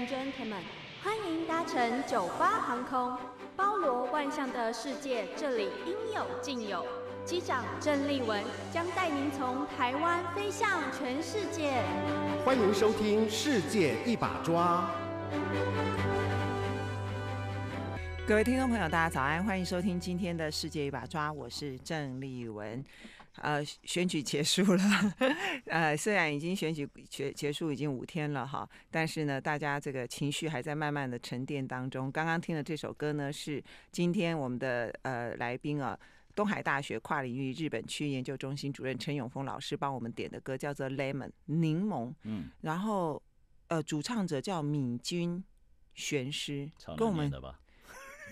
l e m 客 n 欢迎搭乘九八航空，包罗万象的世界，这里应有尽有。机长郑丽文将带您从台湾飞向全世界。欢迎收听《世界一把抓》。各位听众朋友，大家早安，欢迎收听今天的《世界一把抓》，我是郑丽文。呃，选举结束了，呃，虽然已经选举结结束已经五天了哈，但是呢，大家这个情绪还在慢慢的沉淀当中。刚刚听的这首歌呢，是今天我们的呃来宾啊，东海大学跨领域日本区研究中心主任陈永峰老师帮我们点的歌，叫做《Lemon》柠檬。嗯。然后，呃，主唱者叫敏君玄师，跟我们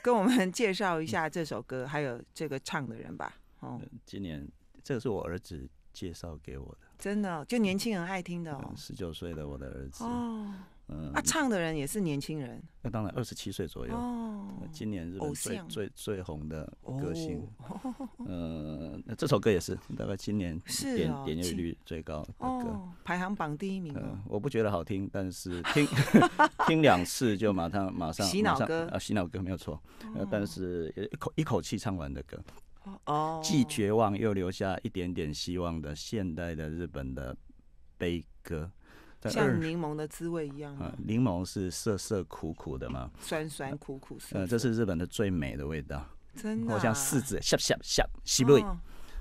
跟我们介绍一下这首歌，还有这个唱的人吧。哦，今年。这个是我儿子介绍给我的，真的，就年轻人爱听的哦。十九岁的我的儿子哦，嗯，啊，唱的人也是年轻人，那当然二十七岁左右哦。今年日本最最最红的歌星，呃，这首歌也是大概今年是点点击率最高的歌，排行榜第一名。我不觉得好听，但是听 听两次就马上马上洗脑歌啊，洗脑歌没有错，但是一口一口气唱完的歌。哦，既绝望又留下一点点希望的现代的日本的悲歌，像柠檬的滋味一样。嗯，柠檬是涩涩苦苦的吗？酸酸苦苦是。嗯，这是日本的最美的味道，真的。像柿子 s h a 西 s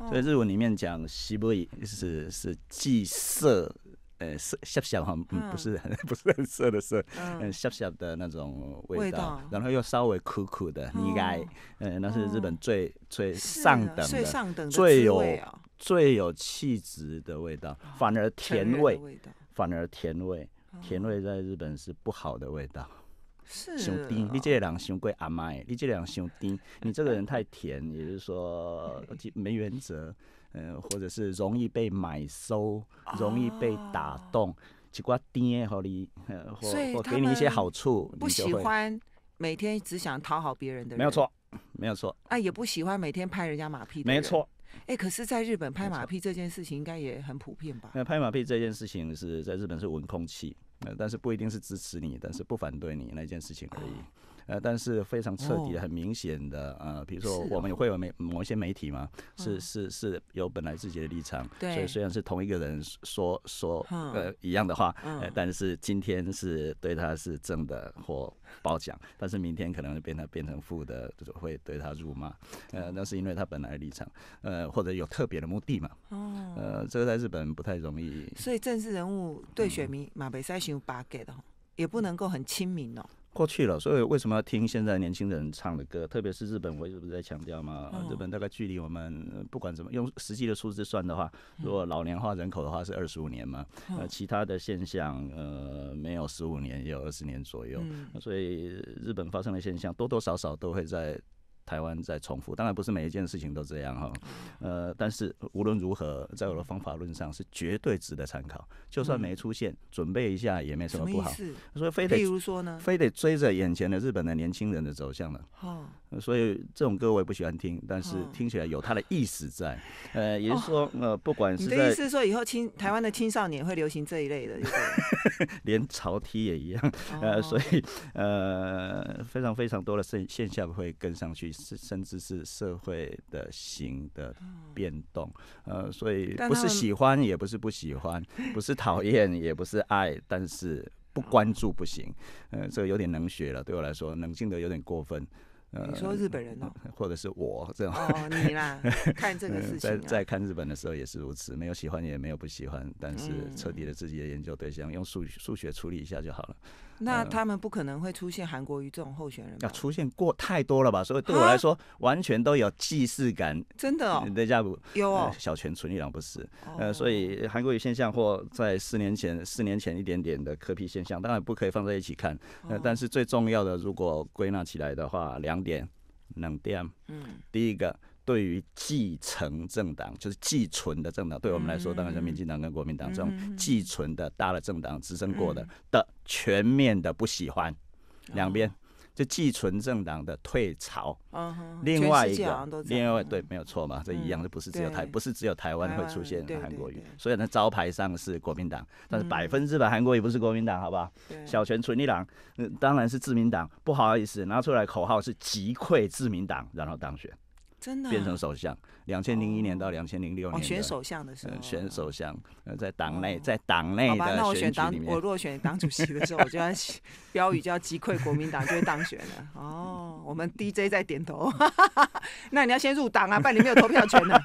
所以日文里面讲西 i 是是既涩。呃，涩涩小哈，嗯，不是很 不是很涩的涩，嗯，涩小的那种味道，然后又稍微苦苦的，应该，呃，那是日本最最上等的，最有最有气质的味道，反而甜味，反而甜味，甜味在日本是不好的味道，是兄弟，你这两兄弟阿妈，你这两兄弟，你这个人太甜，也就是说 没原则。呃，或者是容易被买收，容易被打动，一寡爹和你，或或给你一些好处，不喜欢每天只想讨好别人的人，没有错，没有错。啊，也不喜欢每天拍人家马屁没错。哎，可是在日本拍马屁这件事情应该也很普遍吧？那拍马屁这件事情是在日本是闻空气，呃，但是不一定是支持你，但是不反对你那件事情而已。呃，但是非常彻底的、很明显的，呃，比如说我们也会有媒某一些媒体嘛，是是是有本来自己的立场，所以虽然是同一个人说说呃一样的话，呃，但是今天是对他是正的或褒奖，但是明天可能会变得变成负的，就是会对他辱骂，呃，那是因为他本来立场，呃，或者有特别的目的嘛，呃，这个在日本不太容易。所以政治人物对选民马北赛有八给的，也不能够很亲民哦。过去了，所以为什么要听现在年轻人唱的歌？特别是日本，我一直不是在强调嘛。日本大概距离我们不管怎么用实际的数字算的话，如果老年化人口的话是二十五年嘛，那其他的现象呃没有十五年也有二十年左右，所以日本发生的现象多多少少都会在。台湾在重复，当然不是每一件事情都这样哈，呃，但是无论如何，在我的方法论上是绝对值得参考。就算没出现，准备一下也没什么不好。所以非得，比如说呢，非得追着眼前的日本的年轻人的走向了。所以这种歌我也不喜欢听，但是听起来有它的意思在。呃，也就是说，呃，不管是你的意思说，以后青台湾的青少年会流行这一类的，连潮 T 也一样。呃，所以呃，非常非常多的线线下会跟上去，甚甚至是社会的型的变动。呃，所以不是喜欢，也不是不喜欢，不是讨厌，也不是爱，但是不关注不行。呃，这个有点冷血了，对我来说，冷静的有点过分。你说日本人哦，或者是我这种哦你啦，看这个事情，在在看日本的时候也是如此，没有喜欢也没有不喜欢，但是彻底了自己的研究对象，用数数学处理一下就好了。那他们不可能会出现韩国瑜这种候选人，要出现过太多了吧？所以对我来说，完全都有既视感。真的哦，对家有小泉纯一郎不是？呃，所以韩国瑜现象或在四年前、四年前一点点的磕皮现象，当然不可以放在一起看。呃，但是最重要的，如果归纳起来的话，两点，两点。嗯，第一个。对于继承政党，就是继存的政党，对我们来说，当然，民进党跟国民党这种继存的大的政党执政过的的全面的不喜欢，两边就继存政党的退潮。另外一个，另外对没有错嘛，这一样，这不是只有台，不是只有台湾会出现韩国瑜。所以那招牌上是国民党，但是百分之百韩国瑜不是国民党，好不好？小泉纯一郎，嗯，当然是自民党。不好意思，拿出来口号是击溃自民党，然后当选。变成首相，两千零一年到两千零六年选首相的时候，选首相呃，在党内，在党内的那我选党，我落选党主席的时候，我就要标语就要击溃国民党，就会当选了。哦，我们 DJ 在点头，那你要先入党啊，不然你没有投票权的。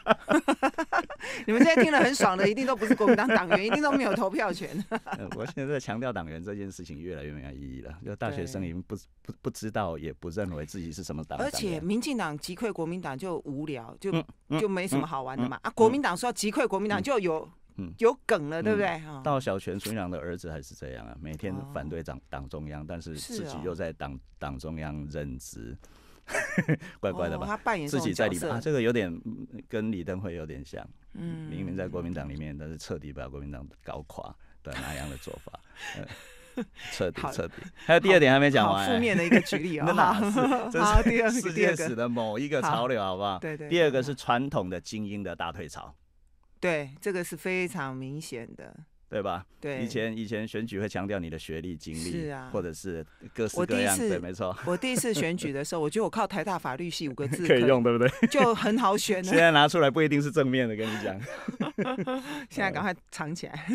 你们现在听的很爽的，一定都不是国民党党员，一定都没有投票权。我现在在强调党员这件事情越来越没有意义了。就大学生已经不不不知道，也不认为自己是什么党而且民进党击溃国民党就无聊，就就没什么好玩的嘛。啊，国民党说要击溃国民党就有嗯有梗了，对不对？到小泉纯良的儿子还是这样啊，每天反对党党中央，但是自己又在党党中央任职。乖 乖的吧，自己在里啊，这个有点跟李登辉有点像，嗯，明明在国民党里面，但是彻底把国民党搞垮的那样的做法，彻底彻底。还有第二点还没讲完，负面的一个举例 这 是第二个是历史的某一个潮流，好不好？对对。第二个是传统的精英的大退潮，对，这个是非常明显的。对吧？对，以前以前选举会强调你的学历、经历，是啊，或者是各式各样对，没错。我第一次选举的时候，我觉得我靠台大法律系五个字可以用，对不对？就很好选。现在拿出来不一定是正面的，跟你讲。现在赶快藏起来。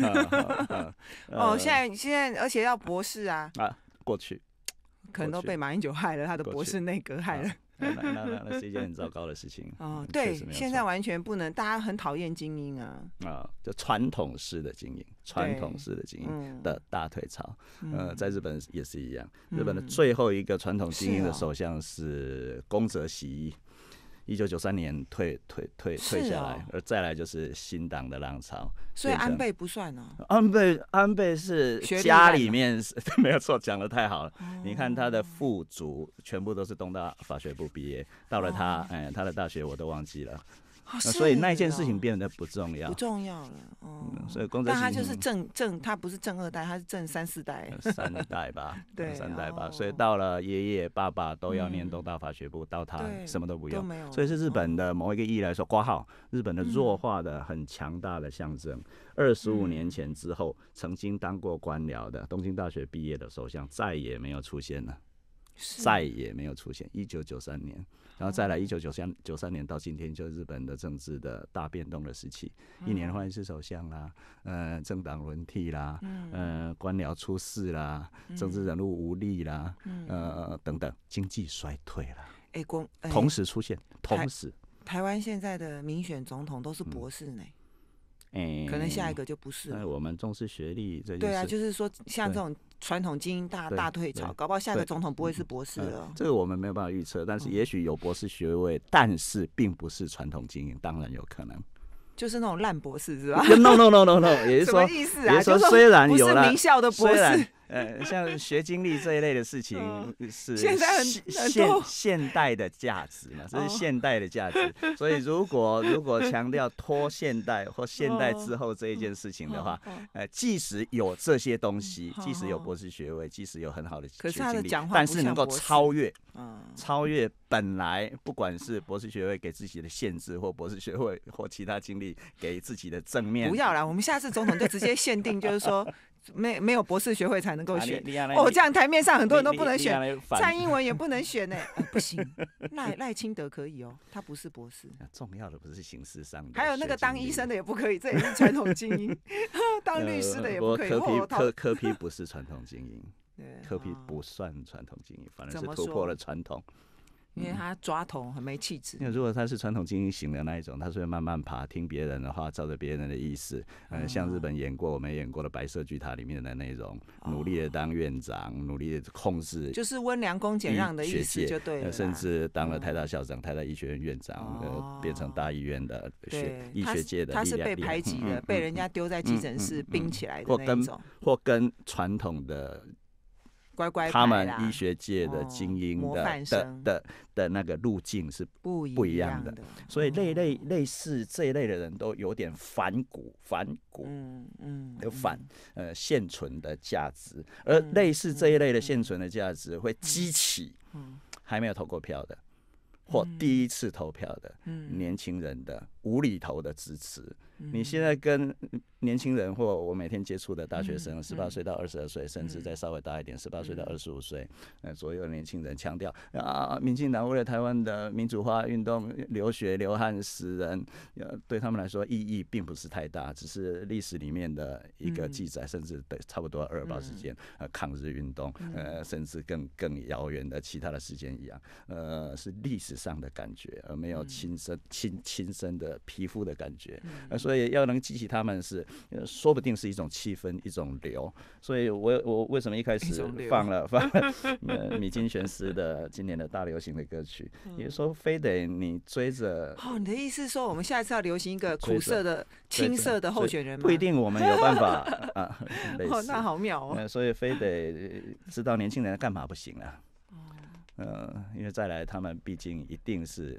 哦，现在现在而且要博士啊！啊，过去可能都被马英九害了，他的博士内阁害了。那那那是一件很糟糕的事情。哦，对，现在完全不能，大家很讨厌精英啊。啊，就传统式的精英，传统式的精英的大腿潮。呃，在日本也是一样，日本的最后一个传统精英的首相是宫泽喜一。一九九三年退退退退下来，而再来就是新党的浪潮。所以安倍不算呢。安倍安倍是家里面是 没有错，讲的太好了。你看他的父族全部都是东大法学部毕业，到了他，哎，他的大学我都忘记了。所以那一件事情变得不重要，不重要了。所以，但他就是正正，他不是正二代，他是正三四代，三代吧，对，三代吧。所以到了爷爷、爸爸都要念东大法学部，到他什么都不用。所以是日本的某一个意义来说，挂号日本的弱化的很强大的象征。二十五年前之后，曾经当过官僚的东京大学毕业的首相再也没有出现了。再也没有出现。一九九三年，然后再来一九九三九三年到今天，就日本的政治的大变动的时期，一年换一次首相啦，呃，政党轮替啦，嗯，官僚出事啦，政治人物无力啦，呃，等等，经济衰退了。哎，国同时出现，同时台湾现在的民选总统都是博士呢。哎，可能下一个就不是。那我们重视学历，对啊，就是说像这种传统精英大大退潮，搞不好下一个总统不会是博士了。这个我们没有办法预测，但是也许有博士学位，但是并不是传统精英，当然有可能，就是那种烂博士是吧？No no no no no，也就是 说，意思啊，就是虽然有是名校的博士。呃，像学经历这一类的事情是现现现代的价值嘛？这是现代的价值。所以如果 如果强调脱现代或现代之后这一件事情的话，呃，即使有这些东西，即使有博士学位，即使有很好的学经历，但是能够超越，超越本来不管是博士学位给自己的限制，或博士学位或其他经历给自己的正面。不要啦，我们下次总统就直接限定，就是说。没没有博士学位才能够选哦，这样台面上很多人都不能选，蔡英文也不能选呢，不行。赖赖清德可以哦，他不是博士。重要的不是形式上的，还有那个当医生的也不可以，这也是传统精英。当律师的也不可以。科科科批不是传统精英，科 批不算传统精英，反正是突破了传统。因为他抓头很没气质。那如果他是传统精英型的那一种，他是会慢慢爬，听别人的话，照着别人的意思。嗯，像日本演过我没演过的《白色巨塔》里面的那容，努力的当院长，努力的控制。就是温良恭俭让的意思，就对。甚至当了太大校长、太大医学院院长，变成大医院的学医学界的他是被排挤的，被人家丢在急诊室冰起来的那种。或跟传统的。他们医学界的精英的的的的那个路径是不不一样的，所以类一类类似这一类的人都有点反骨，反骨，嗯嗯，有反呃现存的价值，而类似这一类的现存的价值会激起，还没有投过票的或第一次投票的，年轻人的。无厘头的支持，你现在跟年轻人或我每天接触的大学生，十八岁到二十二岁，甚至再稍微大一点，十八岁到二十五岁，呃，所有年轻人强调啊，民进党为了台湾的民主化运动流血流汗死人，呃，对他们来说意义并不是太大，只是历史里面的一个记载，甚至对差不多二八事件、呃抗日运动，呃，甚至更更遥远的其他的时间一样，呃，是历史上的感觉，而没有亲身亲亲身的。皮肤的感觉，呃，所以要能激起他们，是说不定是一种气氛，一种流。所以我我为什么一开始放了 放米津玄师的今年的大流行的歌曲？也说非得你追着哦？你的意思说我们下一次要流行一个苦涩的青涩的候选人吗？不一定，我们有办法 啊。哦，那好妙哦。所以非得知道年轻人干嘛不行啊？嗯，因为再来他们毕竟一定是。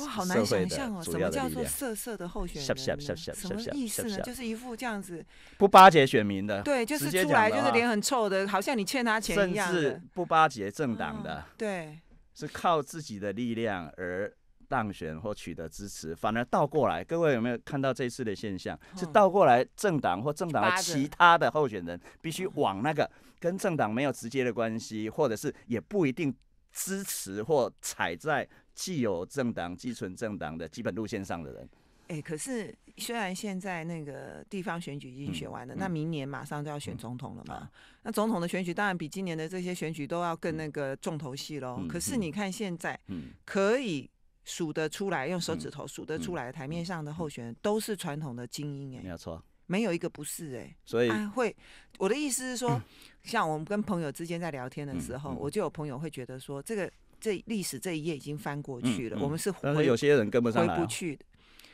哇，好难想象哦，什么叫做色色的候选人？什么意思呢？就是一副这样子，不巴结选民的，对，就是出来就是脸很臭的，好像你欠他钱一样。甚至不巴结政党的，对，是靠自己的力量而当选或取得支持，反而倒过来。各位有没有看到这次的现象？是倒过来，政党或政党的其他的候选人必须往那个跟政党没有直接的关系，或者是也不一定支持或踩在。既有政党、既存政党的基本路线上的人，哎，可是虽然现在那个地方选举已经选完了，那明年马上就要选总统了嘛。那总统的选举当然比今年的这些选举都要更那个重头戏喽。可是你看现在，可以数得出来，用手指头数得出来，台面上的候选人都是传统的精英，哎，没有错，没有一个不是哎。所以会，我的意思是说，像我们跟朋友之间在聊天的时候，我就有朋友会觉得说这个。这历史这一页已经翻过去了，我们是回有些人跟不上来，回不去的，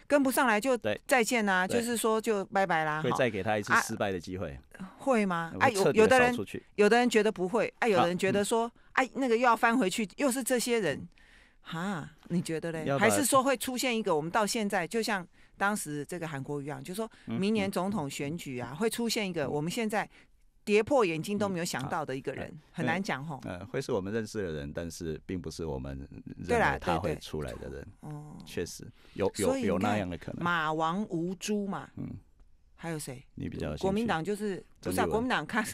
跟不上来就再见啦，就是说就拜拜啦，会再给他一次失败的机会，会吗？哎，有有的人有的人觉得不会，哎，有的人觉得说，哎，那个又要翻回去，又是这些人，哈，你觉得嘞？还是说会出现一个我们到现在就像当时这个韩国一样，就说明年总统选举啊会出现一个我们现在。跌破眼镜都没有想到的一个人，很难讲吼。嗯，会是我们认识的人，但是并不是我们认为他会出来的人。哦，确实有有有那样的可能。马王吴朱嘛，嗯，还有谁？你比较国民党就是，不是国民党看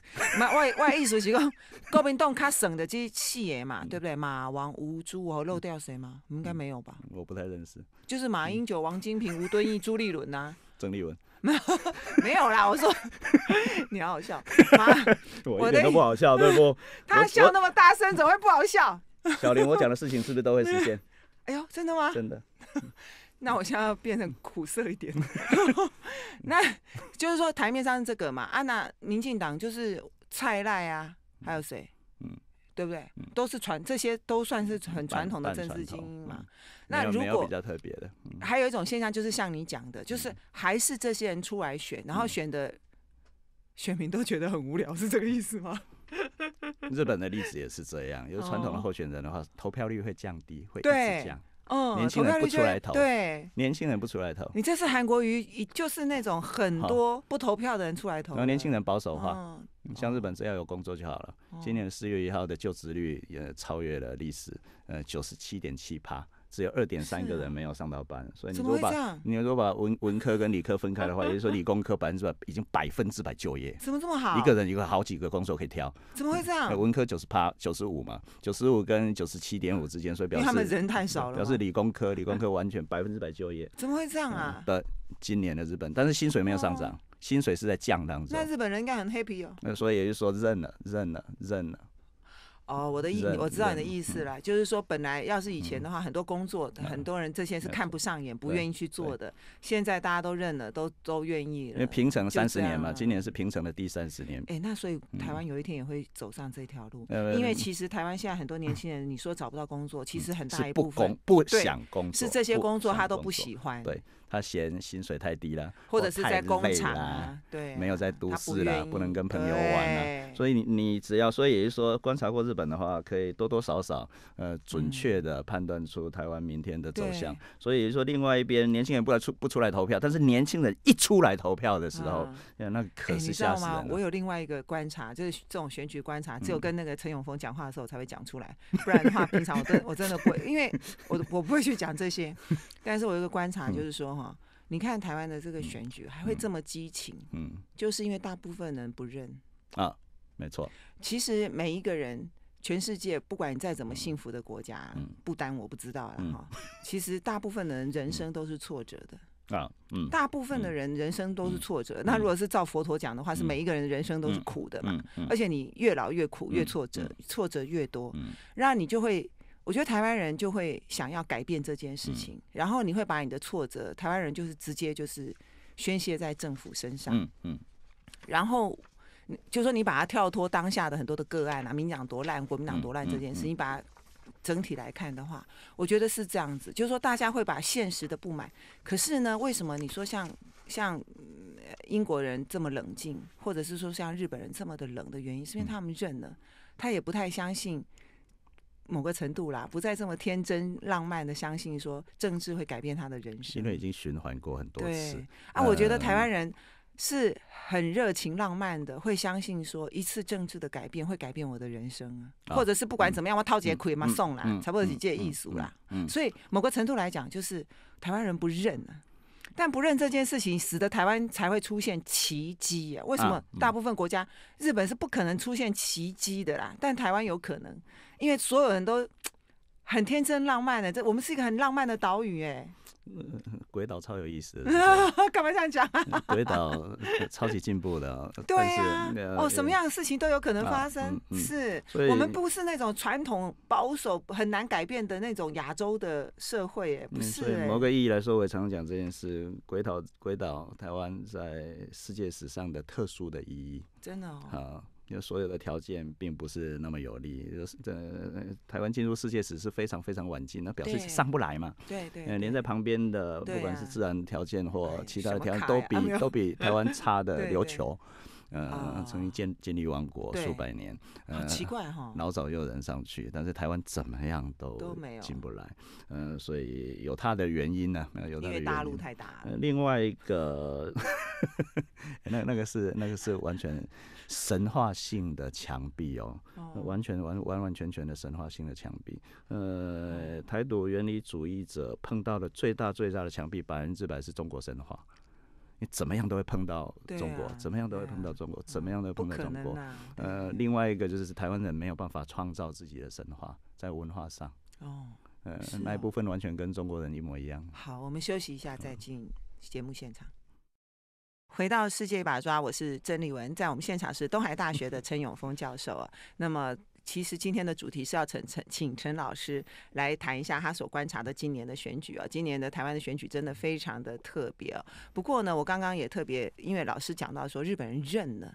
外外意思，是讲国民党看省的这企业嘛，对不对？马王吴朱，我漏掉谁吗？应该没有吧？我不太认识。就是马英九、王金平、吴敦义、朱立伦呐。曾立文。没 有没有啦，我说 你好好笑，我一点都不好笑，对不？他笑那么大声，怎么会不好笑？小林，我讲的事情是不是都会实现？哎呦，真的吗？真的。那我现在要变成苦涩一点，那就是说台面上这个嘛，啊，那民进党就是蔡赖啊，还有谁？对不对？都是传这些都算是很传统的政治精英嘛。那如果比较特别的，还有一种现象就是像你讲的，就是还是这些人出来选，然后选的选民都觉得很无聊，是这个意思吗？日本的历史也是这样，有传统的候选人的话，投票率会降低，会一直降。嗯，年轻人不出来投，对，年轻人不出来投。你这是韩国瑜，就是那种很多不投票的人出来投，后年轻人保守化。像日本只要有工作就好了。今年四月一号的就职率也超越了历史，呃，九十七点七趴，只有二点三个人没有上到班。所以你果把，你果把文文科跟理科分开的话，也就是说理工科百分之百已经百分之百就业。怎么这么好？一个人有好几个工作可以挑。怎么会这样？文科九十八，九十五嘛，九十五跟九十七点五之间，所以表示他们人太少了。表示理工科，理工科完全百分之百就业。怎么会这样啊？的今年的日本，但是薪水没有上涨。薪水是在降当中，那日本人应该很 happy 哦。那所以也就是说，认了，认了，认了。哦，我的意，我知道你的意思了，就是说，本来要是以前的话，很多工作，很多人这些是看不上眼，不愿意去做的。现在大家都认了，都都愿意。了。因为平成三十年嘛，今年是平成的第三十年。哎，那所以台湾有一天也会走上这条路，因为其实台湾现在很多年轻人，你说找不到工作，其实很大一部分不想工作，是这些工作他都不喜欢。对。他嫌薪水太低了，或者是在工厂啦，对，没有在都市啦，不能跟朋友玩了。所以你你只要，所以也就是说，观察过日本的话，可以多多少少呃准确的判断出台湾明天的走向。所以说，另外一边年轻人不来出不出来投票，但是年轻人一出来投票的时候，那可是吓死人。我有另外一个观察，就是这种选举观察，只有跟那个陈永峰讲话的时候才会讲出来，不然的话，平常我真我真的会，因为我我不会去讲这些。但是我一个观察就是说。你看台湾的这个选举还会这么激情，嗯，就是因为大部分人不认啊，没错。其实每一个人，全世界不管你再怎么幸福的国家，不单我不知道了哈。其实大部分的人人生都是挫折的啊，嗯，大部分的人人生都是挫折。那如果是照佛陀讲的话，是每一个人人生都是苦的嘛？而且你越老越苦，越挫折，挫折越多，嗯，让你就会。我觉得台湾人就会想要改变这件事情，然后你会把你的挫折，台湾人就是直接就是宣泄在政府身上，嗯嗯，然后就说你把它跳脱当下的很多的个案啊，民党多烂，国民党多烂这件事，你把它整体来看的话，我觉得是这样子，就是说大家会把现实的不满，可是呢，为什么你说像像英国人这么冷静，或者是说像日本人这么的冷的原因，是因为他们认了，他也不太相信。某个程度啦，不再这么天真浪漫的相信说政治会改变他的人生，因为已经循环过很多次。对啊，我觉得台湾人是很热情浪漫的，会相信说一次政治的改变会改变我的人生啊，或者是不管怎么样，我掏钱裤也嘛送啦，差不多几件艺术啦。所以某个程度来讲，就是台湾人不认啊。但不认这件事情使得台湾才会出现奇迹啊！为什么大部分国家日本是不可能出现奇迹的啦？但台湾有可能。因为所有人都很天真浪漫的，这我们是一个很浪漫的岛屿，哎，鬼岛超有意思，干嘛这样讲？鬼岛超级进步的，对呀，哦，什么样的事情都有可能发生，是，我们不是那种传统保守很难改变的那种亚洲的社会，哎，不是，某个意义来说，我也常常讲这件事，鬼岛鬼岛台湾在世界史上的特殊的意义，真的哦，啊。就所有的条件并不是那么有利，就是这台湾进入世界史是非常非常晚进，那表示上不来嘛。对对。连在旁边的，不管是自然条件或其他的条件，都比都比台湾差的 琉球。呃，重新建建立王国数百年，好奇怪哈！老早有人上去，但是台湾怎么样都都没有进不来，呃，所以有它的原因呢，有那个原因。因为大陆太大另外一个，那那个是那个是完全神话性的墙壁哦，完全完完完全全的神话性的墙壁。呃，台独原理主义者碰到的最大最大的墙壁，百分之百是中国神话。你怎么样都会碰到中国，怎么样都会碰到中国，怎么样都会碰到中国。呃，另外一个就是台湾人没有办法创造自己的神话，在文化上。哦，呃，那一部分完全跟中国人一模一样。好，我们休息一下，再进节目现场。回到世界一把抓，我是曾立文，在我们现场是东海大学的 陈永峰教授啊。那么。其实今天的主题是要陈陈请陈老师来谈一下他所观察的今年的选举啊，今年的台湾的选举真的非常的特别哦。不过呢，我刚刚也特别因为老师讲到说日本人认了，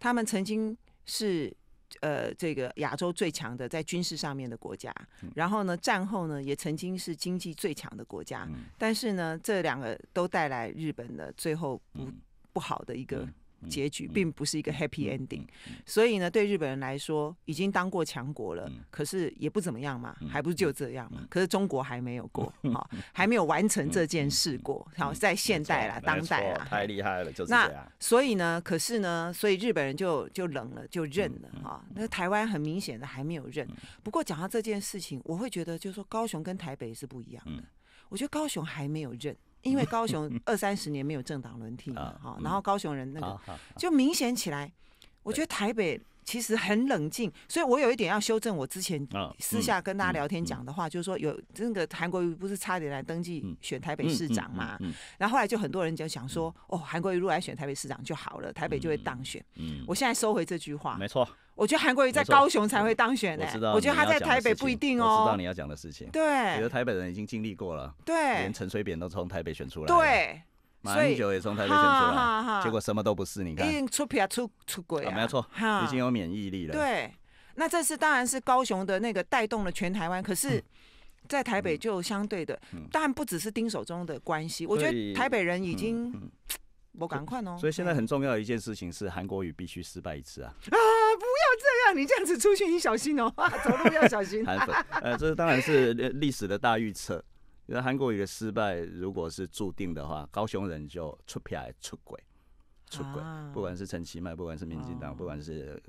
他们曾经是呃这个亚洲最强的在军事上面的国家，然后呢战后呢也曾经是经济最强的国家，但是呢这两个都带来日本的最后不不好的一个。结局并不是一个 happy ending，所以呢，对日本人来说，已经当过强国了，可是也不怎么样嘛，还不是就这样。嘛、可是中国还没有过，好，还没有完成这件事过。好，在现代啦，当代啊，太厉害了，就是那，所以呢，可是呢，所以日本人就就冷了，就认了哈。那台湾很明显的还没有认。不过讲到这件事情，我会觉得就是说，高雄跟台北是不一样的。我觉得高雄还没有认。因为 高雄二三十年没有政党轮替嘛，哈，然后高雄人那个就明显起来，我觉得台北。其实很冷静，所以我有一点要修正我之前私下跟大家聊天讲的话，就是说有那个韩国瑜不是差点来登记选台北市长嘛，然后后来就很多人就想说，哦，韩国瑜如果来选台北市长就好了，台北就会当选。嗯，我现在收回这句话，没错。我觉得韩国瑜在高雄才会当选呢。我知道。我觉得他在台北不一定哦。我知道你要讲的事情。对。觉得台北人已经经历过了，对，连陈水扁都从台北选出来。对。马英九也从台北选出来，结果什么都不是。你看，毕出票出出轨啊，没有错，已经有免疫力了。对，那这次当然是高雄的那个带动了全台湾，可是，在台北就相对的，当然不只是丁守中的关系，我觉得台北人已经我赶快哦。所以现在很重要的一件事情是，韩国语必须失败一次啊！啊，不要这样，你这样子出去你小心哦，走路要小心。韩呃，这当然是历史的大预测。因为韩国瑜的失败，如果是注定的话，高雄人就出牌出轨，出轨，不管是陈其迈，不管是民进党，不管是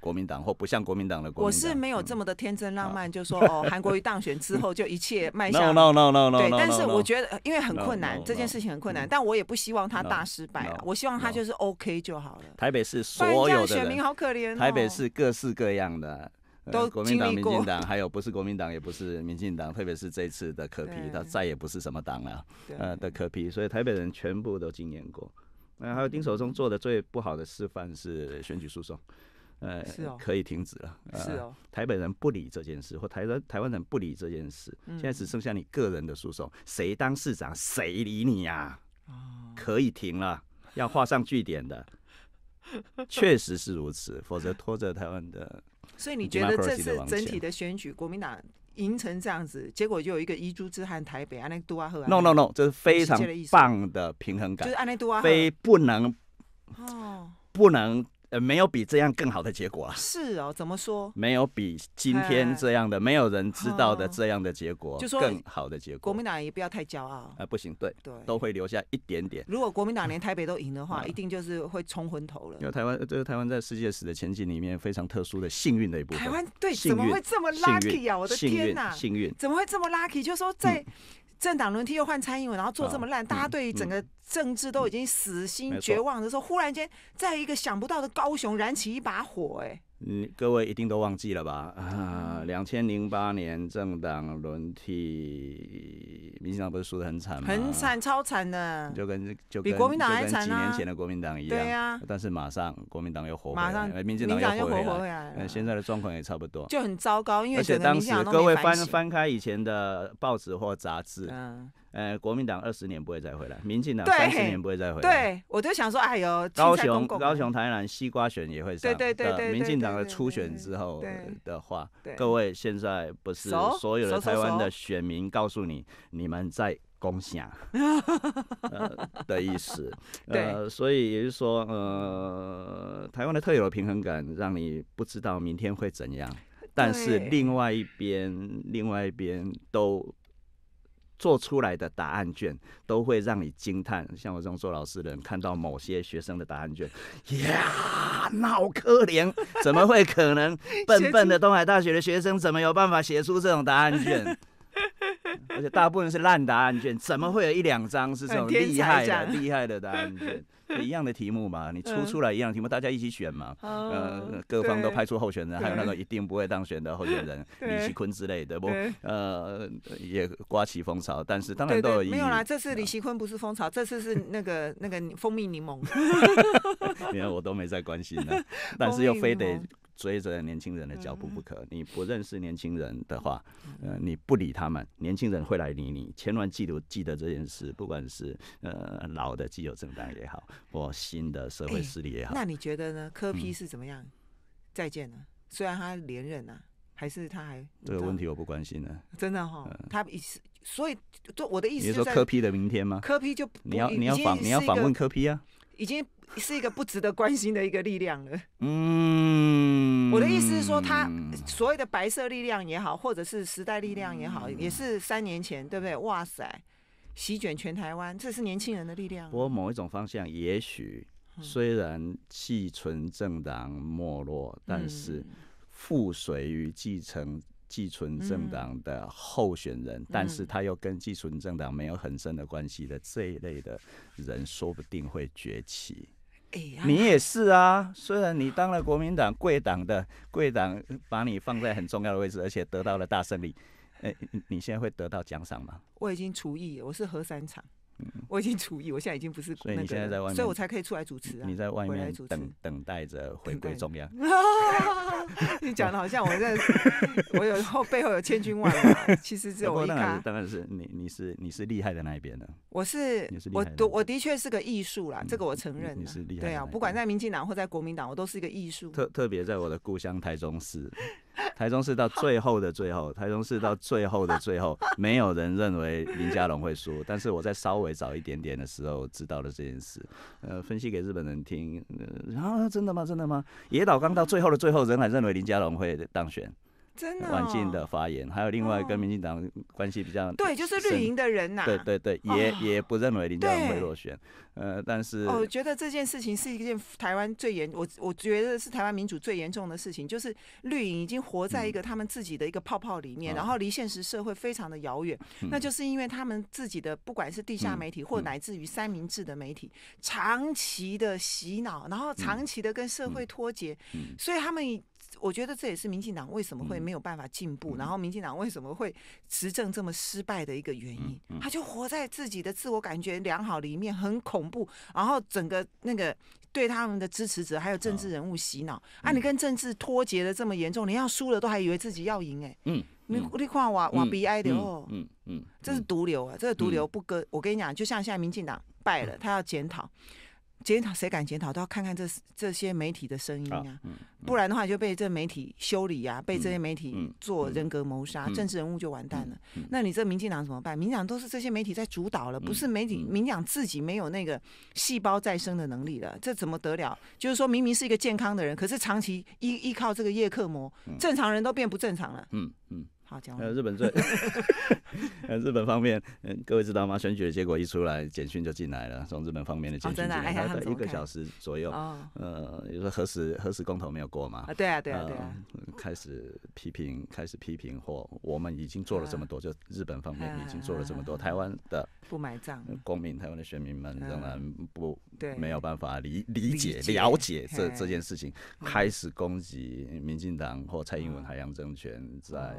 国民党或不像国民党的，我是没有这么的天真浪漫，就说哦，韩国瑜当选之后就一切迈向。No No No No No。对，但是我觉得，因为很困难，这件事情很困难，但我也不希望他大失败啊，我希望他就是 OK 就好了。台北市所有选民好可怜。台北市各式各样的。都国民党、民进党，还有不是国民党，也不是民进党，特别是这次的可批，他再也不是什么党了。呃的可批，所以台北人全部都经验过。呃，还有丁守中做的最不好的示范是选举诉讼，呃，可以停止了。是哦，台北人不理这件事，或台湾台湾人不理这件事，现在只剩下你个人的诉讼，谁当市长谁理你呀？可以停了，要画上句点的。确实是如此，否则拖着台湾的。所以你觉得这次整体的选举，国民党赢成这样子，结果就有一个遗珠之憾，台北安内杜阿赫。No No No，这是非常棒的平衡感，就非不能，哦，不能。呃，没有比这样更好的结果啊。是哦，怎么说？没有比今天这样的，没有人知道的这样的结果，就更好的结果。国民党也不要太骄傲啊，不行，对，对，都会留下一点点。如果国民党连台北都赢的话，一定就是会冲昏头了。因为台湾，这个台湾在世界史的前景里面，非常特殊的幸运的一部分。台湾对，怎么会这么 lucky 啊？我的天哪，幸运，怎么会这么 lucky？就说在。政党轮替又换餐，英文，然后做这么烂，大家对整个政治都已经死心绝望的时候，忽然间在一个想不到的高雄燃起一把火哎。嗯，各位一定都忘记了吧？啊，两千零八年政党轮替，民进党不是输的很惨吗？很惨，超惨的，就跟就跟就跟几年前的国民党一样。对呀。但是马上国民党又活回来了，民进党又活回来嗯，现在的状况也差不多。就很糟糕，因为而且当时各位翻翻开以前的报纸或杂志。嗯。呃，国民党二十年不会再回来，民进党三十年不会再回来。对我就想说，哎呦，高雄、高雄、台南西瓜选也会，对对对对，民进党的初选之后的话，各位现在不是所有的台湾的选民告诉你，你们在共享 的意思。呃，所以也就是说，呃，台湾的特有的平衡感，让你不知道明天会怎样，但是另外一边，另外一边都。做出来的答案卷都会让你惊叹，像我这种做老师的人，看到某些学生的答案卷，呀，好可怜，怎么会可能？笨笨的东海大学的学生怎么有办法写出这种答案卷？而且大部分是烂答案卷，怎么会有一两张是这种厉害的、厉害的答案卷？一样的题目嘛，你出出来一样题目，大家一起选嘛。呃，各方都派出候选人，还有那个一定不会当选的候选人李奇坤之类的，呃，也刮起风潮。但是当然都有没有啦。这次李奇坤不是风潮，这次是那个那个蜂蜜柠檬。你 看我都没在关心了，但是又非得。随着年轻人的脚步不可，你不认识年轻人的话，呃，你不理他们，年轻人会来理你。千万记住，记得这件事，不管是呃老的既有政党也好，或新的社会势力也好。那你觉得呢？柯批是怎么样？再见了，虽然他连任了，还是他还这个问题我不关心呢。真的哈，他一次。所以就我的意思，你说科批的明天吗？科批就你要你要访你要访问科批啊。已经是一个不值得关心的一个力量了。嗯，我的意思是说，他所谓的白色力量也好，或者是时代力量也好，也是三年前，对不对？哇塞，席卷全台湾，这是年轻人的力量。不过某一种方向，也许虽然继存政党没落，但是附随于继承。寄存政党的候选人，但是他又跟寄存政党没有很深的关系的这一类的人，说不定会崛起。哎，你也是啊，虽然你当了国民党贵党的贵党，把你放在很重要的位置，而且得到了大胜利，哎，你现在会得到奖赏吗？我已经除役，我是核三厂。我已经除役，我现在已经不是。所以你现在在外面，所以我才可以出来主持啊。你在外面等等待着回归中央。你讲的好像我在，我有后背后有千军万马，其实只有我。一个。当然是你，你是你是厉害的那一边的。我是，我是，我的确是个艺术啦，这个我承认。你是厉害。对啊，不管在民进党或在国民党，我都是一个艺术。特特别在我的故乡台中市。台中市到最后的最后，台中市到最后的最后，没有人认为林佳龙会输。但是我在稍微早一点点的时候知道了这件事，呃，分析给日本人听，呃、啊，真的吗？真的吗？野岛刚到最后的最后，仍然认为林佳龙会当选。环境的发言，还有另外跟民进党关系比较对，就是绿营的人呐，对对对，也也不认为林总统会落选，呃，但是我觉得这件事情是一件台湾最严，我我觉得是台湾民主最严重的事情，就是绿营已经活在一个他们自己的一个泡泡里面，然后离现实社会非常的遥远，那就是因为他们自己的不管是地下媒体或乃至于三明治的媒体，长期的洗脑，然后长期的跟社会脱节，所以他们。我觉得这也是民进党为什么会没有办法进步，然后民进党为什么会执政这么失败的一个原因。他就活在自己的自我感觉良好里面，很恐怖。然后整个那个对他们的支持者还有政治人物洗脑啊，你跟政治脱节的这么严重，你要输了都还以为自己要赢哎。嗯，你你看我我鼻。哀的哦，嗯嗯，这是毒瘤啊，这个毒瘤不割。我跟你讲，就像现在民进党败了，他要检讨。检讨谁敢检讨都要看看这这些媒体的声音啊，不然的话就被这媒体修理啊，被这些媒体做人格谋杀，政治人物就完蛋了。那你这民进党怎么办？民进党都是这些媒体在主导了，不是媒体民进党自己没有那个细胞再生的能力了，这怎么得了？就是说明明是一个健康的人，可是长期依依靠这个叶克膜，正常人都变不正常了。嗯嗯。呃，日本最，呃，日本方面，嗯，各位知道吗？选举的结果一出来，简讯就进来了。从日本方面的简讯进来，一个小时左右。呃，你说何时何时公投没有过嘛？啊，对啊，对啊，对啊。开始批评，开始批评，或我们已经做了这么多，就日本方面已经做了这么多，台湾的不埋葬公民，台湾的选民们仍然不，对，没有办法理理解、了解这这件事情，开始攻击民进党或蔡英文海洋政权在。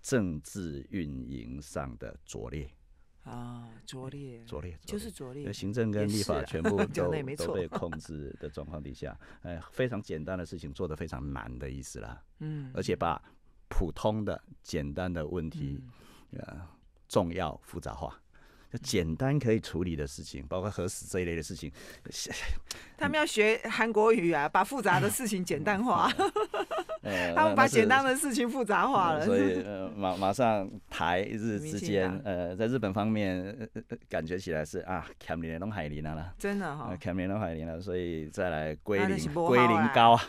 政治运营上的拙劣啊，拙劣，拙劣，就是拙劣。行政跟立法全部 都都被控制的状况底下，哎，非常简单的事情做得非常难的意思啦。嗯，而且把普通的简单的问题，呃，重要复杂化，简单可以处理的事情，包括核死这一类的事情，他们要学韩国语啊，把复杂的事情简单化。他们把简单的事情复杂化了。所以 马马上台日之间，呃，在日本方面感觉起来是啊，卡米隆海林了，啦，真的哈，欠你那海林了。所以再来龟苓龟苓膏啊，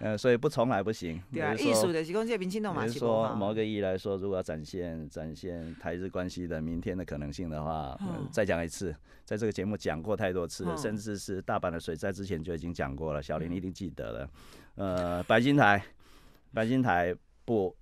呃，所以不重来不行。对啊，意的就是讲这明星都嘛是模某个意义来说，如果要展现展现台日关系的明天的可能性的话，再讲一次，在这个节目讲过太多次了，甚至是大阪的水灾之前就已经讲过了，小林一定记得了。呃，白金台。白金台不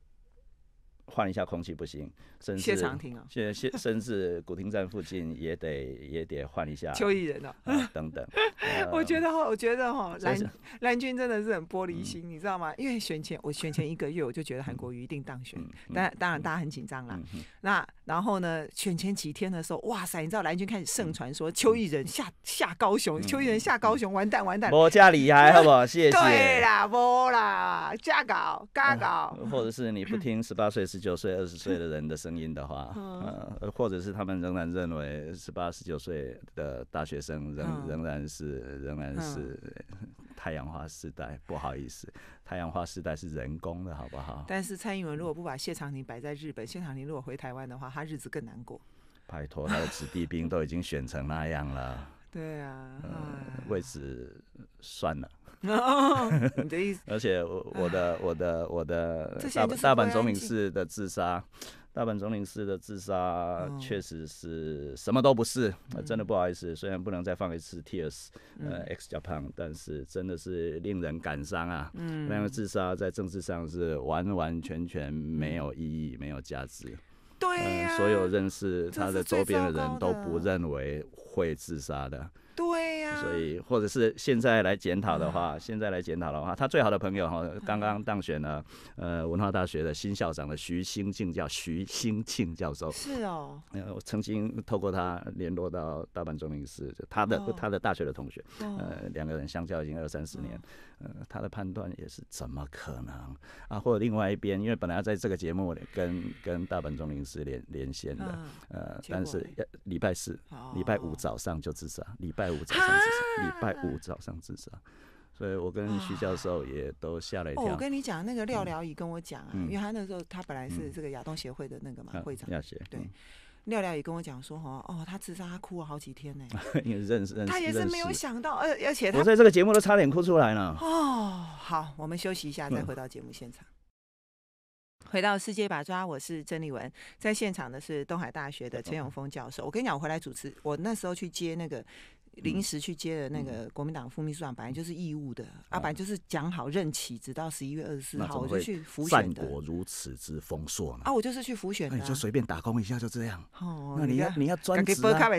换一下空气不行。甚至，啊，谢谢，甚至古亭站附近也得也得换一下。邱毅仁哦，等等。我觉得哈，我觉得哈，蓝蓝军真的是很玻璃心，你知道吗？因为选前我选前一个月我就觉得韩国瑜一定当选，当当然大家很紧张啦。那然后呢，选前几天的时候，哇塞，你知道蓝军开始盛传说邱毅仁下下高雄，邱毅仁下高雄完蛋完蛋。我家里还 好不好？谢谢。对啦，不啦，加搞加搞。或者是你不听十八岁、十九岁、二十岁的人的声音的话，呃，或者是他们仍然认为十八、十九岁的大学生仍仍然是仍然是太阳花时代。不好意思，太阳花时代是人工的，好不好？但是蔡英文如果不把谢长廷摆在日本，谢长廷如果回台湾的话，他日子更难过。拜托，他的子弟兵都已经选成那样了。对啊，位置算了。哦，你的意思？而且我、我的、我的、我的大大阪总领事的自杀，大阪总领事的自杀确实是什么都不是，真的不好意思，虽然不能再放一次 tears，呃，X 脚胖，但是真的是令人感伤啊。嗯，那个自杀在政治上是完完全全没有意义、没有价值。对，所有认识他的周边的人都不认为会自杀的。所以，或者是现在来检讨的话，现在来检讨的话，他最好的朋友哈，刚刚当选了呃，文化大学的新校长的徐兴庆，叫徐兴庆教授。是哦。呃，我曾经透过他联络到大阪中明就他的他的大学的同学，呃，两个人相交已经二三十年，呃，他的判断也是怎么可能啊？或者另外一边，因为本来要在这个节目跟跟大阪中明寺联连线的，呃，但是礼拜四、礼拜五早上就自杀，礼拜五早上。礼拜五早上自杀，所以我跟徐教授也都吓了一跳。我跟你讲，那个廖廖宇跟我讲啊，因为他那时候他本来是这个亚东协会的那个嘛会长。亚协对，廖廖宇跟我讲说：“哦，他自杀，他哭了好几天呢。”你认识认识他也是没有想到，而而且我在这个节目都差点哭出来了。哦，好，我们休息一下，再回到节目现场，回到世界把抓。我是郑丽文，在现场的是东海大学的陈永峰教授。我跟你讲，我回来主持，我那时候去接那个。临时去接的那个国民党副秘书长，本来就是义务的，啊，本来就是讲好任期直到十一月二十四号，我就去浮选的。战国如此之丰硕呢？啊，我就是去浮选的。你就随便打工一下，就这样。哦，那你要你要专职啊？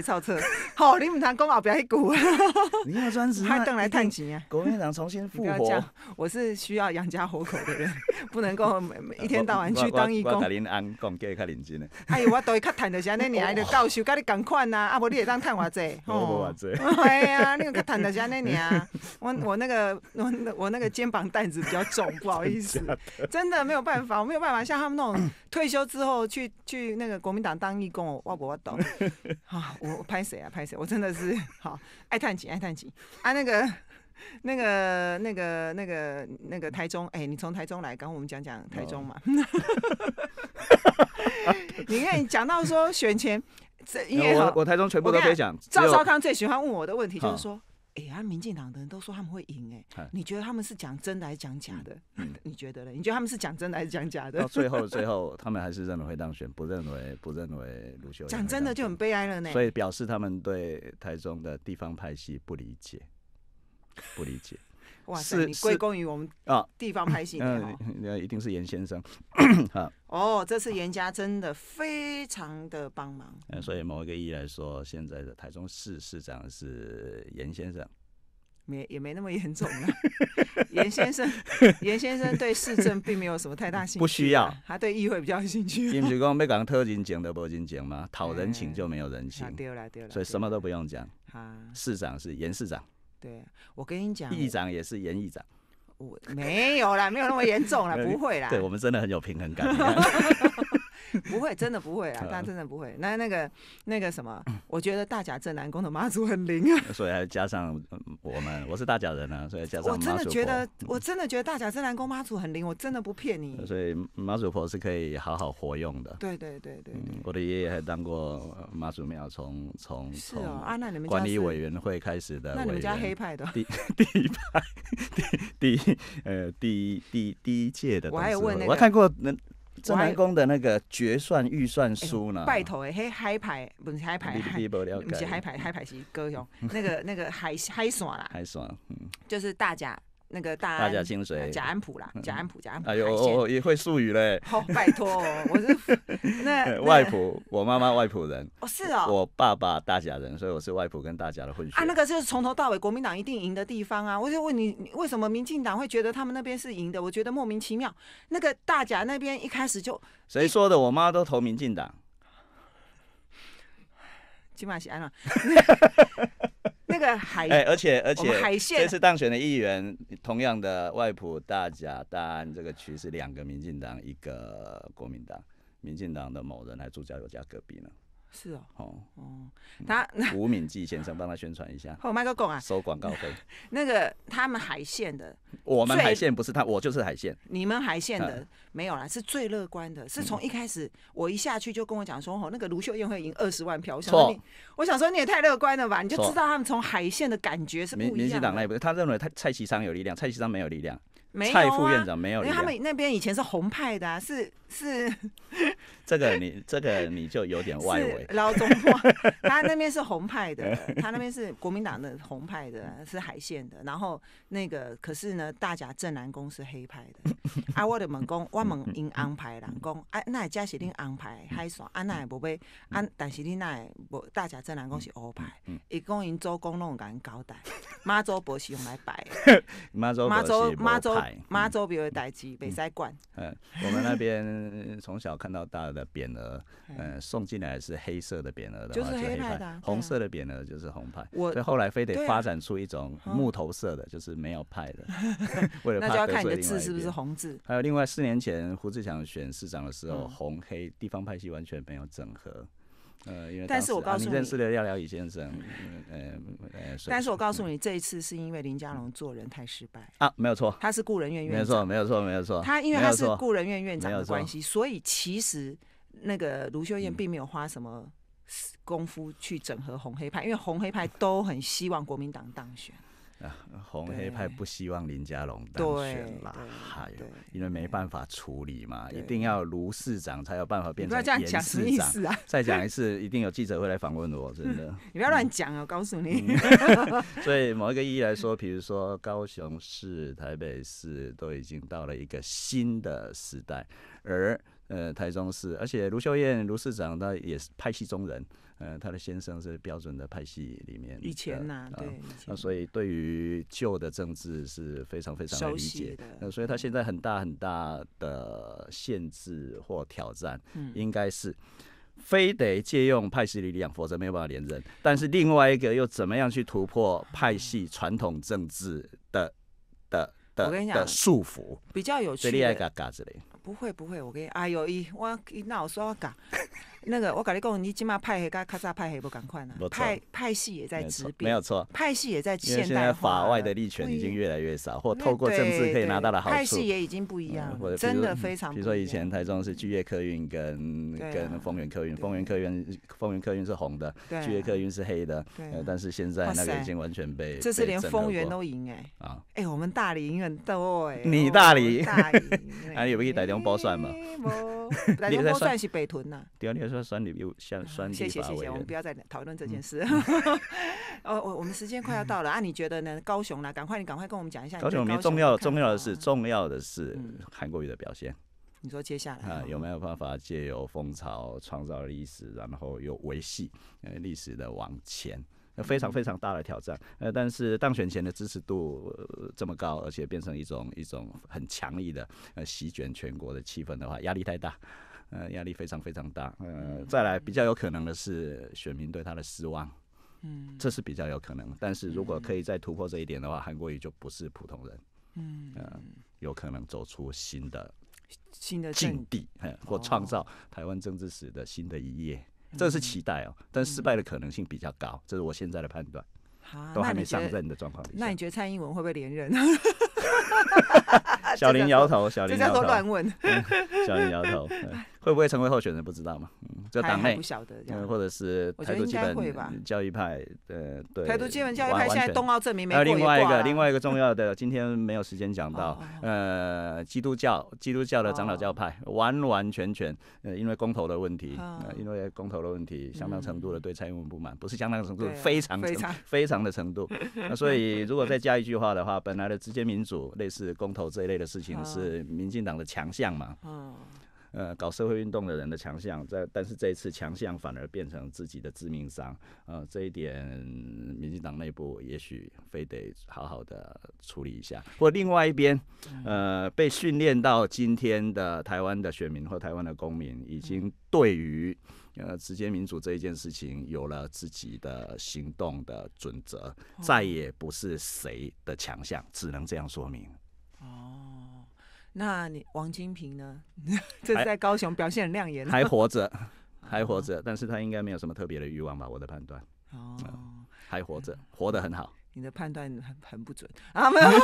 好，你唔谈功劳不要去鼓啊。你要专职？他登来探情啊。国民党重新复活。我是需要养家活口的人，不能够每一天到晚去当义工。林安讲，讲较认真咧。哎呦，我都会较谈的，是安尼你伊就教授跟你共款啊，啊无你会当探话者。哦，无话者。哎呀，那个坦德加那里啊！我我那个我我那个肩膀担子比较重，不好意思，真的没有办法，我没有办法像他们那种 退休之后去去那个国民党当义工，我不我懂。啊，我拍谁啊？拍谁？我真的是好爱叹气，爱叹气啊！那个那个那个那个那个台中，哎，你从台中来，跟我们讲讲台中嘛。你看，你讲到说选前。因为我我台中全部都可以讲。赵少康最喜欢问我的问题就是说：，哎呀，民进党的人都说他们会赢，哎，你觉得他们是讲真的还是讲假的？你觉得呢？你觉得他们是讲真的还是讲假的？到最后 最后，他们还是认为会当选，不认为不认为卢修。讲真的就很悲哀了呢。所以表示他们对台中的地方派系不理解，不理解。哇塞！你归功于我们啊地方拍戏，那一定是严先生。好哦，这次严家真的非常的帮忙。嗯，所以某一个意义来说，现在的台中市市长是严先生。没，也没那么严重了。严先生，严先生对市政并没有什么太大兴趣，不需要。他对议会比较有兴趣。你不是讲没讲特金讲的不金讲吗？讨人情就没有人情。丢了丢了，所以什么都不用讲。哈，市长是严市长。对，我跟你讲，议长也是严议长，我没有啦，没有那么严重啦，不会啦。对我们真的很有平衡感。不会，真的不会啊！但 真的不会。那那个那个什么，我觉得大甲镇南宫的妈祖很灵啊。所以加上我们，我是大甲人啊，所以加上。我真的觉得，我真的觉得大甲镇南宫妈祖很灵，我真的不骗你。所以妈祖婆是可以好好活用的。对对对对。我的爷爷还当过妈祖庙从从是哦啊那你们管理委员会开始的。那你们家黑派的？第第一派，第第呃第一第第一届的。我还问那个看过那。正南宫的那个决算预算书呢？拜托诶，嘿嗨牌，不是嗨牌，嗨牌不是嗨牌嗨不是嗨牌嗨牌是歌雄 那个那个嗨嗨耍啦，嗨耍，嗯，就是大家。那个大贾清水、贾安普啦，贾安普，贾安普。哎呦，也会术语嘞。好，拜托哦，我是 那外婆，我妈妈外婆人。哦，是哦。我爸爸大贾人，所以我是外婆跟大贾的混血。啊，那个是从头到尾国民党一定赢的地方啊！我就问你，为什么民进党会觉得他们那边是赢的？我觉得莫名其妙。那个大贾那边一开始就谁说的？我妈都投民进党，起码是安了。那个海，哎，而且而且，这次当选的议员，同样的外埔、大甲、大安这个区是两个民进党，一个国民党，民进党的某人还住家有家隔壁呢。是哦，哦，他吴敏记先生帮他宣传一下，和 麦克共啊收广告费。那个他们海线的，我们海线不是他，我就是海线。你们海线的没有啦，是最乐观的，是从一开始我一下去就跟我讲说，哦，那个卢秀燕会赢二十万票。错，我想说你也太乐观了吧，你就知道他们从海线的感觉是不一样。民民进党那一边，他认为蔡蔡其昌有力量，蔡其昌没有力量。蔡副院长没有，因为他们那边以前是红派的，是是。这个你，这个你就有点外围。老总。他那边是红派的，他那边是国民党的红派的，是海线的。然后那个可是呢，大甲镇南宫是黑派的。啊，我的问讲，我们因安派人讲，那也遮是恁安派海线，啊也不被，啊但是恁也不大甲镇南宫是欧派，一共因周公弄敢交代，妈祖博是用来摆 妈祖妈祖。妈祖比较代滞，北塞管。嗯，我们那边从小看到大的匾额，嗯，送进来是黑色的匾额的话，就是黑派的；红色的匾额就是红派。我后来非得发展出一种木头色的，就是没有派的，为了要看你的字是不是红字。还有另外四年前胡志强选市长的时候，红黑地方派系完全没有整合。呃，但是，我告诉你，你认识了廖廖宇先生，呃呃，但是我告诉你，这一次是因为林佳龙做人太失败啊，没有错，他是故人院院长，没有错，没有错，没有错，他因为他是故人院院长的关系，所以其实那个卢修燕并没有花什么功夫去整合红黑派，因为红黑派都很希望国民党当选。啊，红黑派不希望林佳龙当选啦，因为没办法处理嘛，一定要卢市长才有办法变成严市长啊。再讲一次，一定有记者会来访问我，真的。你不要乱讲啊，我告诉你。所以某一个意义来说，比如说高雄市、台北市都已经到了一个新的时代，而。呃，台中市，而且卢秀燕卢市长他也是派系中人，呃，他的先生是标准的派系里面，以前呐，对，那所以对于旧的政治是非常非常的理解的，那所以他现在很大很大的限制或挑战，应该是非得借用派系力量，否则没有办法连任。但是另外一个又怎么样去突破派系传统政治的的的束缚？比较有趣，最厉害之类。不会不会，我给，哎呦伊，我伊有说我搞。那个我跟你讲，你今嘛派黑跟卡萨派黑不赶快呢？派派系也在直变，没有错。派系也在现代化。现在法外的利权已经越来越少，或透过政治可以拿到的好处，派系也已经不一样，真的非常。比如说以前台中是巨业客运跟跟丰源客运，丰源客运丰源客运是红的，巨业客运是黑的。对。但是现在那个已经完全被这是连丰源都赢哎啊哎，我们大理赢了，对，你大理，大理，那 你有没打电话包蒜嘛？蓝 天算是北屯呐。第二天说酸你，又酸酸你。谢谢谢谢，我们不要再讨论这件事。哦，我我们时间快要到了啊！你觉得呢？高雄呢？赶快你赶快跟我们讲一下。高雄没重要重要的是重要的是韩国瑜的表现。你说接下来啊有没有办法借由风潮创造历史，然后又维系呃历史的往前？非常非常大的挑战，呃，但是当选前的支持度这么高，而且变成一种一种很强力的呃席卷全国的气氛的话，压力太大，呃，压力非常非常大，呃，再来比较有可能的是选民对他的失望，嗯，这是比较有可能，但是如果可以再突破这一点的话，韩国瑜就不是普通人，嗯，有可能走出新的新的境地，或创造台湾政治史的新的一页。这是期待哦，但失败的可能性比较高，这是我现在的判断。都还没上任的状况。那你觉得蔡英文会不会连任？小林摇头，小林摇头，乱问。小林摇头，会不会成为候选人不知道嘛？就党内不晓得，或者是台独基本教育派呃，对。台独基本教育派现在东奥证明没挂。还有另外一个另外一个重要的，今天没有时间讲到。呃，基督教基督教的长老教派完完全全，呃，因为公投的问题，因为公投的问题，相当程度的对蔡英文不满，不是相当程度，非常非常非常的程度。那所以如果再加一句话的话，本来的直接民主，类似公投这一类的事情，是民进党的强项嘛。呃，搞社会运动的人的强项在，但是这一次强项反而变成自己的致命伤。呃，这一点，民进党内部也许非得好好的处理一下。或另外一边，呃，被训练到今天的台湾的选民或台湾的公民，已经对于呃直接民主这一件事情有了自己的行动的准则，再也不是谁的强项，只能这样说明。哦。那你王金平呢？这在高雄表现很亮眼，还活着，还活着，但是他应该没有什么特别的欲望吧，我的判断。哦，还活着，活得很好。你的判断很很不准，啊没有，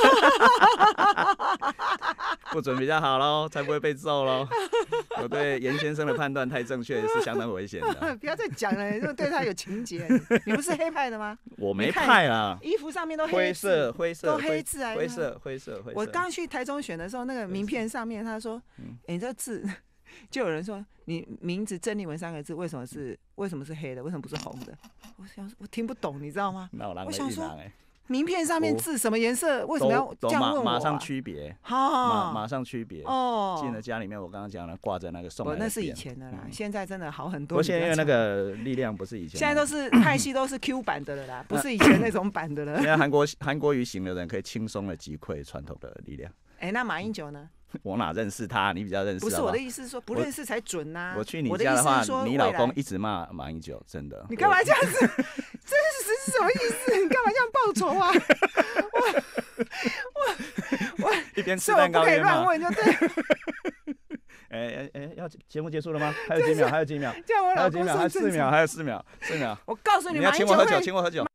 不准比较好喽，才不会被揍喽。我 对严先生的判断太正确是相当危险的。不要再讲了，为对他有情节。你不是黑派的吗？我没派啊，衣服上面都灰色灰色都黑字啊，灰色灰色灰色。我刚去台中选的时候，那个名片上面他说，哎这字，就有人说你名字曾立文三个字为什么是为什么是黑的，为什么不是红的？我想我听不懂，你知道吗？我想说。名片上面字什么颜色？为什么要这样问我马马上区别，马马上区别哦。进了家里面，我刚刚讲了，挂在那个送。我那是以前的啦，现在真的好很多。而且现在那个力量不是以前。现在都是派系都是 Q 版的了啦，不是以前那种版的了。现在韩国韩国语行的人可以轻松的击溃传统的力量。哎，那马英九呢？我哪认识他？你比较认识。不是我的意思，是说不认识才准呐。我去你家的话，你老公一直骂马英九，真的。你干嘛这样子？这实是什么意思？你干嘛这样报仇啊？我我我 一边吃蛋糕一边骂。就对。吃哎哎哎，要节目结束了吗？还有几秒？还有几秒？还有几秒？还有四秒？还有四秒？四秒。我告诉你，你要请我喝酒，请我喝酒。